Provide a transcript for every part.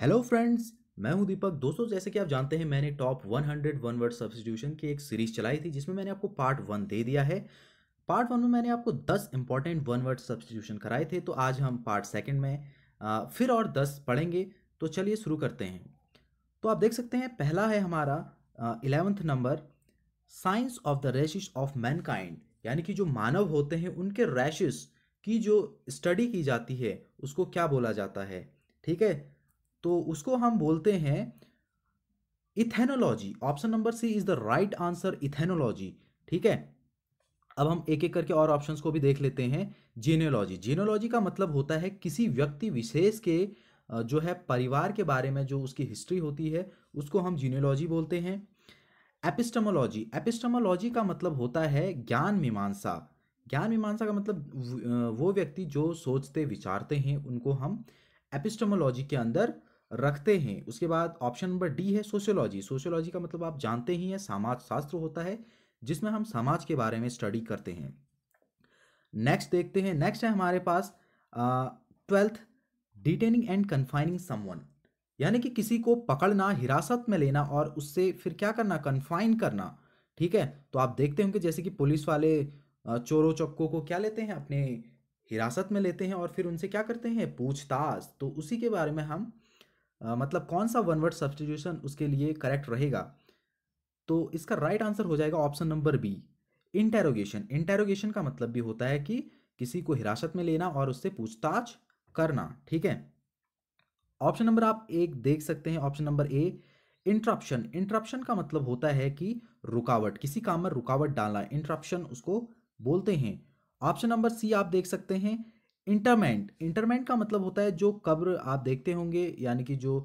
hello friends मैं हूं दीपक दोस्तों जैसे कि आप जानते हैं मैंने टॉप 100 वन वर्ड सब्सटीट्यूशन की एक सीरीज चलाई थी जिसमें मैंने आपको पार्ट वन दे दिया है पार्ट वन में मैंने आपको 10 इंपॉर्टेंट वन वर्ड सब्सटीट्यूशन कराए थे तो आज हम पार्ट सेकंड में आ, फिर और 10 पढ़ेंगे तो चलिए शुरू करते हैं तो आप देख सकते हैं पहला है हमारा eleventh number science of the races of mankind यानी कि जो मानव होते हैं उनके रैशिज की जो स्टडी की जाती है उसको क्या बोला जाता है ठीक है तो उसको हम बोलते हैं ethnology option number C is the right answer ethnology ठीक है अब हम एक एक करके और ऑप्शंस को भी देख लेते हैं जीनोलॉजी जीनोलॉजी का मतलब होता है किसी व्यक्ति विशेष के जो है परिवार के बारे में जो उसकी हिस्ट्री होती है उसको हम जीनोलॉजी बोलते हैं एपिस्टमोलॉजी एपिस्टमोलॉजी का मतलब होता है ज्ञान मीमांसा ज्ञान मीमांसा का मतलब वो व्यक्ति जो सोचते विचारते हैं उनको हम एपिस्टमोलॉजी के अंदर रखते हैं उसके बाद ऑप्शन नंबर डी है सोशियोलॉजी सोशियोलॉजी का मतलब आप जानते ही हैं समाज शास्त्र होता है जिसमें हम समाज के बारे में स्टडी करते हैं नेक्स्ट देखते हैं नेक्स्ट है हमारे पास twelfth detaining and confining someone यानी कि किसी को पकड़ना हिरासत में लेना और उससे फिर क्या करना कन्फाइन करना ठीक है तो आप देखते होंगे जैसे कि पुलिस वाले चोरों चक्कों को क्या लेते हैं अपने हिरासत में लेते हैं और फिर उनसे क्या करते हैं पूछताछ तो उसी के बारे में हम मतलब कौन सा वन वर्ड सब्सटीट्यूशन उसके लिए करेक्ट रहेगा तो इसका राइट आंसर हो जाएगा option number B interrogation interrogation का मतलब भी होता है कि किसी को हिरासत में लेना और उससे पूछताछ करना ठीक है ऑप्शन नंबर आप एक देख सकते हैं option number A interruption interruption का मतलब होता है कि रुकावट किसी काम में रुकावट डालना इंटरप्शन उसको बोलते हैं ऑप्शन नंबर सी आप देख सकते हैं इंटरमेंट इंटरमेंट का मतलब होता है जो कब्र आप देखते होंगे यानी कि जो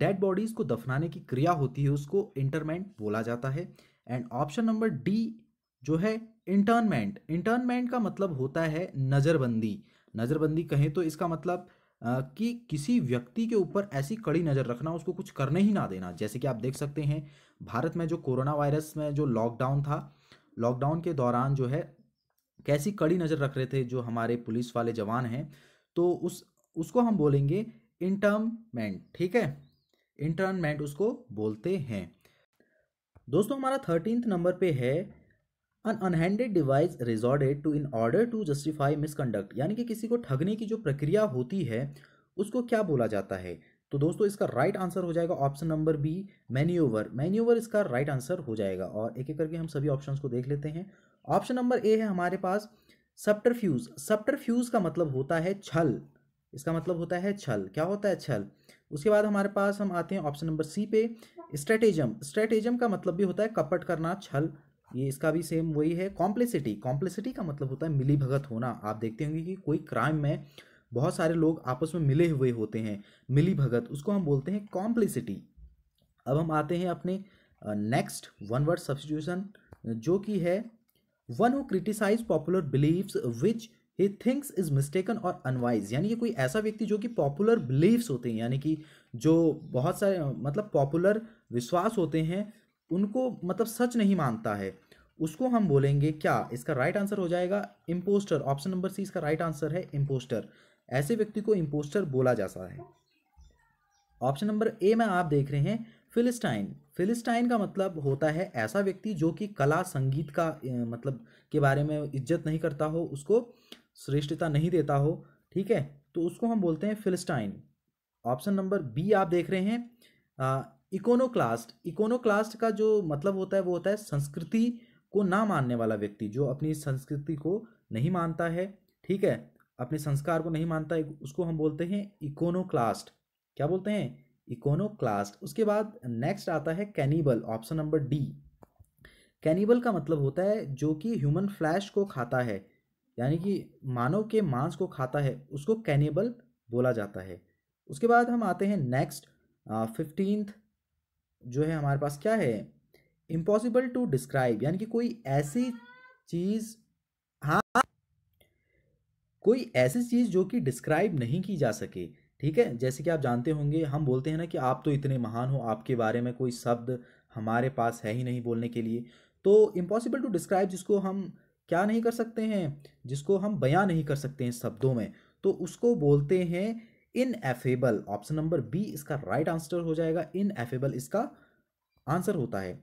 डेड बॉडीज़ को दफनाने की क्रिया होती है उसको इंटरमेंट बोला जाता है एंड ऑप्शन नंबर डी जो है इंटर्नमेंट इंटर्नमेंट का मतलब होता है नज़रबंदी नज़रबंदी कहें तो इसका मतलब कि किसी व्यक्ति के ऊपर ऐसी कड़ी नज़र रखना उसको कुछ करने ही ना देना जैसे कि आप देख सकते हैं भारत में जो कोरोना वायरस में जो लॉकडाउन था लॉकडाउन के दौरान जो है कैसी कड़ी नज़र रख रहे थे जो हमारे पुलिस वाले जवान हैं तो उस उसको हम बोलेंगे इंटर्नमेंट ठीक है इंटर्नमेंट उसको बोलते हैं दोस्तों हमारा थर्टीनथ नंबर पे है अन अनहैंडेड device resorted to in order to justify misconduct यानी कि किसी को ठगने की जो प्रक्रिया होती है उसको क्या बोला जाता है तो दोस्तों इसका राइट right आंसर हो जाएगा option number B manoeuvre manoeuvre इसका राइट right आंसर हो जाएगा और एक एक करके हम सभी ऑप्शंस को देख लेते हैं ऑप्शन नंबर ए है हमारे पास सप्टरफ्यूज सप्टरफ्यूज का मतलब होता है छल इसका मतलब होता है छल क्या होता है छल उसके बाद हमारे पास हम आते हैं ऑप्शन नंबर सी पे स्ट्रेटेजम स्ट्रेटेजम का मतलब भी होता है कपट करना छल ये इसका भी सेम वही है कॉम्प्लिसिटी कॉम्प्लिसिटी का मतलब होता है मिली भगत होना आप देखते होंगे कि कोई क्राइम में बहुत सारे लोग आपस में मिले हुए होते हैं मिली भगत उसको हम बोलते हैं कॉम्प्लिसिटी अब हम आते हैं अपने नेक्स्ट वन वर्ड सब्सिट्यूशन जो कि है one who criticise popular belief which he thinks is mistaken और अनवाइज यानी कि कोई ऐसा व्यक्ति जो कि पॉपुलर बिलीव्स होते हैं यानी कि जो बहुत सारे मतलब पॉपुलर विश्वास होते हैं उनको मतलब सच नहीं मानता है उसको हम बोलेंगे क्या इसका राइट आंसर हो जाएगा इम्पोस्टर ऑप्शन नंबर सी इसका राइट आंसर है इम्पोस्टर ऐसे व्यक्ति को इम्पोस्टर बोला जाता है ऑप्शन नंबर ए में आप देख रहे हैं फिलिस्टाइन फिलिस्टाइन का मतलब होता है ऐसा व्यक्ति जो कि कला संगीत का मतलब के बारे में इज्जत नहीं करता हो उसको श्रेष्ठता नहीं देता हो ठीक है तो उसको हम बोलते हैं फिलिस्टाइन ऑप्शन नंबर बी आप देख रहे हैं इकोनोक्लास्ट इकोनोक्लास्ट का जो मतलब होता है वो होता है संस्कृति को ना मानने वाला व्यक्ति जो अपनी संस्कृति को नहीं मानता है ठीक है अपने संस्कार को नहीं मानता है उसको हम बोलते हैं इकोनोक्लास्ट क्या बोलते हैं इकोनोक्लास्ट उसके बाद नेक्स्ट आता है cannibal option number D cannibal का मतलब होता है जो कि ह्यूमन फ्लैश को खाता है यानी कि मानव के मांस को खाता है उसको कैनिबल बोला जाता है उसके बाद हम आते हैं नेक्स्ट फिफ्टींथ जो है हमारे पास क्या है इम्पॉसिबल टू डिस्क्राइब यानी कि कोई ऐसी चीज़ हाँ कोई ऐसी चीज़ जो कि डिस्क्राइब नहीं की जा सके ठीक है जैसे कि आप जानते होंगे हम बोलते हैं ना कि आप तो इतने महान हो आपके बारे में कोई शब्द हमारे पास है ही नहीं बोलने के लिए तो इम्पॉसिबल टू डिस्क्राइब जिसको हम क्या नहीं कर सकते हैं जिसको हम बयां नहीं कर सकते हैं शब्दों में तो उसको बोलते हैं इनएफेबल ऑप्शन नंबर बी इसका राइट आंसर हो जाएगा इनएफेबल इसका आंसर होता है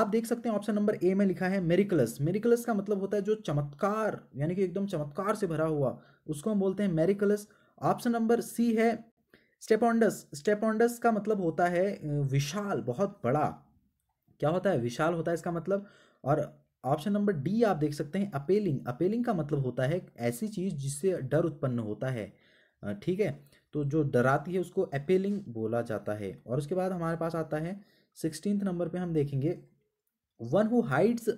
आप देख सकते हैं ऑप्शन नंबर ए में लिखा है मेरिकलस मेरिकलस का मतलब होता है जो चमत्कार यानी कि एकदम चमत्कार से भरा हुआ उसको हम बोलते हैं मेरिकलस ऑप्शन नंबर सी है स्टेपोंडस स्टेपोंडस का मतलब होता है विशाल बहुत बड़ा क्या होता है विशाल होता है इसका मतलब और ऑप्शन नंबर डी आप देख सकते हैं अपेलिंग अपेलिंग का मतलब होता है ऐसी चीज़ जिससे डर उत्पन्न होता है ठीक है तो जो डराती है उसको अपेलिंग बोला जाता है और उसके बाद हमारे पास आता है सिक्सटीन नंबर पे हम देखेंगे one who hides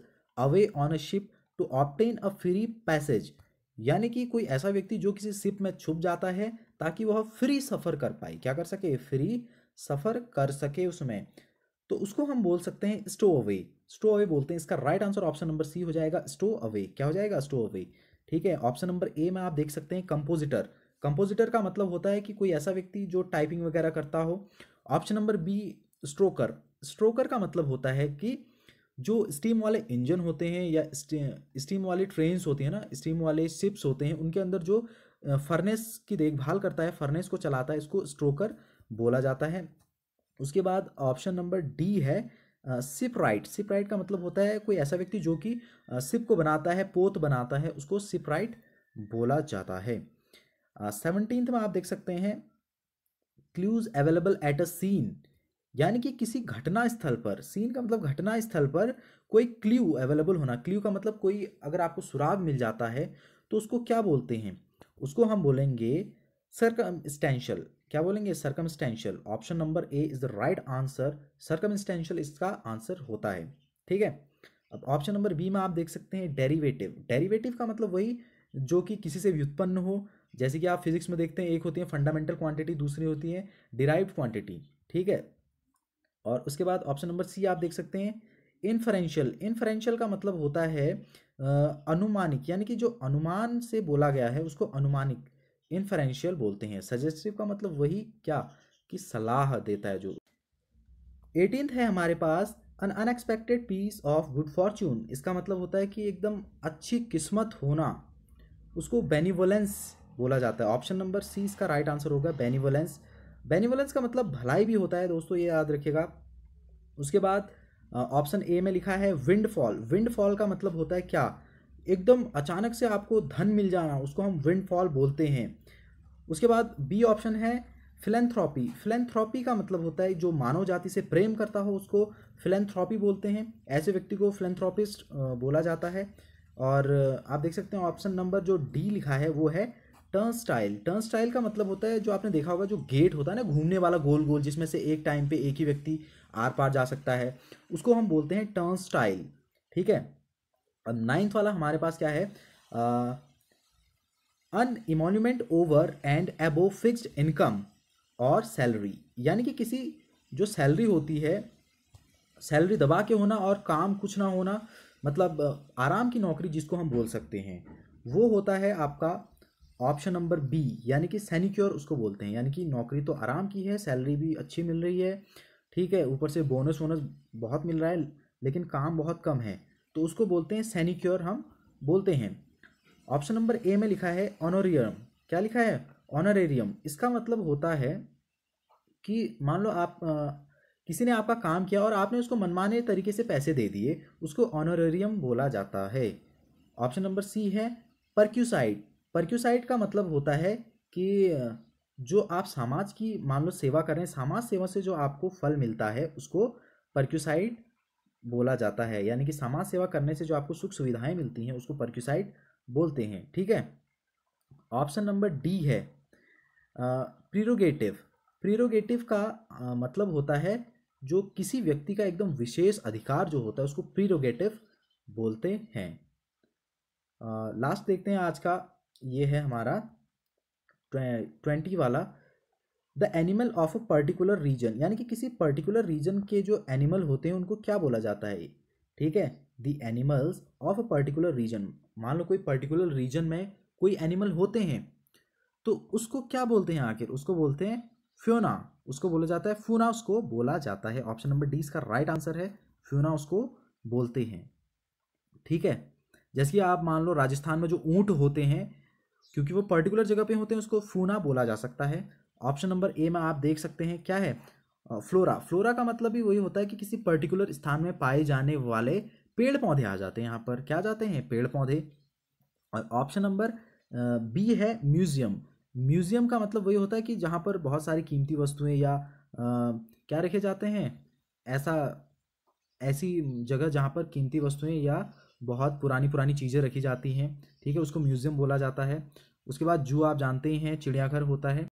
away on a ship to obtain a free passage यानी कि कोई ऐसा व्यक्ति जो किसी शिप में छुप जाता है ताकि वह फ्री सफ़र कर पाए क्या कर सके फ्री सफ़र कर सके उसमें तो उसको हम बोल सकते हैं स्टो अवे स्टो अवे बोलते हैं इसका right answer option number C हो जाएगा स्टो अवे क्या हो जाएगा स्टो अवे ठीक है ऑप्शन नंबर ए में आप देख सकते हैं कंपोजिटर कंपोजिटर का मतलब होता है कि कोई ऐसा व्यक्ति जो टाइपिंग वगैरह करता हो option number B stroker stroker का मतलब होता है कि जो स्टीम वाले इंजन होते हैं या स्टीम वाले ट्रेन होती है ना स्टीम वाले शिप्स होते हैं उनके अंदर जो फर्नेस की देखभाल करता है फर्नेस को चलाता है इसको स्ट्रोकर बोला जाता है उसके बाद ऑप्शन नंबर डी है सिप राइट सिप राइट का मतलब होता है कोई ऐसा व्यक्ति जो कि सिप को बनाता है पोत बनाता है उसको सिप राइट बोला जाता है सेवनटीन्थ में आप देख सकते हैं clues available at a scene यानी कि किसी घटना स्थल पर सीन का मतलब घटना स्थल पर कोई क्ल्यू अवेलेबल होना क्ल्यू का मतलब कोई अगर आपको सुराग मिल जाता है तो उसको क्या बोलते हैं उसको हम बोलेंगे सरकमस्टेंशियल क्या बोलेंगे circumstantial option number A is the right answer circumstantial इसका आंसर होता है ठीक है अब ऑप्शन नंबर बी में आप देख सकते हैं डेरिवेटिव डेरिवेटिव का मतलब वही जो कि किसी से व्युत्पन्न हो जैसे कि आप फिजिक्स में देखते हैं एक होती है फंडामेंटल क्वांटिटी दूसरी होती है डिराइव्ड क्वांटिटी ठीक है और उसके बाद ऑप्शन नंबर सी आप देख सकते हैं इन्फ्रेंशियल इन्फ्रेंशियल का मतलब होता है अनुमानिक यानी कि जो अनुमान से बोला गया है उसको अनुमानिक इन्फ्रेंशियल बोलते हैं सजेस्टिव का मतलब वही क्या कि सलाह देता है जो एटीनथ है हमारे पास un unexpected piece of good fortune इसका मतलब होता है कि एकदम अच्छी किस्मत होना उसको बेनिवलेंस बोला जाता है ऑप्शन नंबर सी इसका राइट आंसर होगा बेनिवलेंस बेनिवलेंस का मतलब भलाई भी होता है दोस्तों ये याद रखिएगा उसके बाद ऑप्शन ए में लिखा है विंडफॉल विंडफॉल का मतलब होता है क्या एकदम अचानक से आपको धन मिल जाना उसको हम विंडफॉल बोलते हैं उसके बाद बी ऑप्शन है फिलेंथ्रॉपी फिलेंथ्रॉपी का मतलब होता है जो मानव जाति से प्रेम करता हो उसको फिलेंथ्रॉपी बोलते हैं ऐसे व्यक्ति को फिलेंथ्रॉपिस्ट बोला जाता है और आप देख सकते हैं ऑप्शन नंबर जो डी लिखा है वो है टर्न स्टाइल टर्न स्टाइल का मतलब होता है जो आपने देखा होगा जो गेट होता है ना घूमने वाला गोल गोल जिसमें से एक टाइम पे एक ही व्यक्ति आर पार जा सकता है उसको हम बोलते हैं टर्नस्टाइल ठीक है अब नाइन्थ वाला हमारे पास क्या है un emolument over and above fixed income और सैलरी यानी कि किसी जो सैलरी होती है सैलरी दबा के होना और काम कुछ ना होना मतलब आराम की नौकरी जिसको हम बोल सकते हैं वो होता है आपका ऑप्शन नंबर बी यानी कि सैनिक्योर उसको बोलते हैं यानी कि नौकरी तो आराम की है सैलरी भी अच्छी मिल रही है ठीक है ऊपर से बोनस वोनस बहुत मिल रहा है लेकिन काम बहुत कम है तो उसको बोलते हैं सैनिक्योर हम बोलते हैं ऑप्शन नंबर ए में लिखा है ऑनोरियम क्या लिखा है ऑनरेरियम इसका मतलब होता है कि मान लो आप आ, किसी ने आपका काम किया और आपने उसको मनमाने तरीके से पैसे दे दिए उसको ऑनरेरियम बोला जाता है ऑप्शन नंबर सी है परक्यूसाइड परक्यूसाइड का मतलब होता है कि जो आप समाज की मान लो सेवा कर रहे हैं समाज सेवा से जो आपको फल मिलता है उसको परक्यूसाइड बोला जाता है यानी कि समाज सेवा करने से जो आपको सुख सुविधाएं मिलती हैं उसको परक्यूसाइड बोलते हैं ठीक है ऑप्शन नंबर डी है प्रीरोगेटिव प्रीरोगेटिव का आ, मतलब होता है जो किसी व्यक्ति का एकदम विशेष अधिकार जो होता है उसको प्रीरोगेटिव बोलते हैं लास्ट देखते हैं आज का ये है हमारा ट्वेंटी वाला the animal of a particular region यानी कि किसी पर्टिकुलर रीजन के जो एनिमल होते हैं उनको क्या बोला जाता है ठीक है the animals of a particular region मान लो कोई पर्टिकुलर रीजन में कोई एनिमल होते हैं तो उसको क्या बोलते हैं आखिर उसको बोलते हैं फ्योना उसको बोला जाता है फ्यूना उसको बोला जाता है ऑप्शन नंबर डी इसका राइट आंसर है फ्यूना उसको बोलते हैं ठीक है जैसे कि आप मान लो राजस्थान में जो ऊँट होते हैं क्योंकि वो पर्टिकुलर जगह पे होते हैं उसको फूना बोला जा सकता है ऑप्शन नंबर ए में आप देख सकते हैं क्या है फ्लोरा फ्लोरा का मतलब भी वही होता है कि किसी पर्टिकुलर स्थान में पाए जाने वाले पेड़ पौधे आ जाते हैं यहाँ पर क्या जाते हैं पेड़ पौधे और ऑप्शन नंबर बी है म्यूज़ियम म्यूज़ियम का मतलब वही होता है कि जहाँ पर बहुत सारी कीमती वस्तुएं या आ, क्या रखे जाते हैं ऐसा ऐसी जगह जहाँ पर कीमती वस्तुएं या बहुत पुरानी पुरानी चीज़ें रखी जाती हैं ठीक है उसको म्यूज़ियम बोला जाता है उसके बाद जू आप जानते ही हैं चिड़ियाघर होता है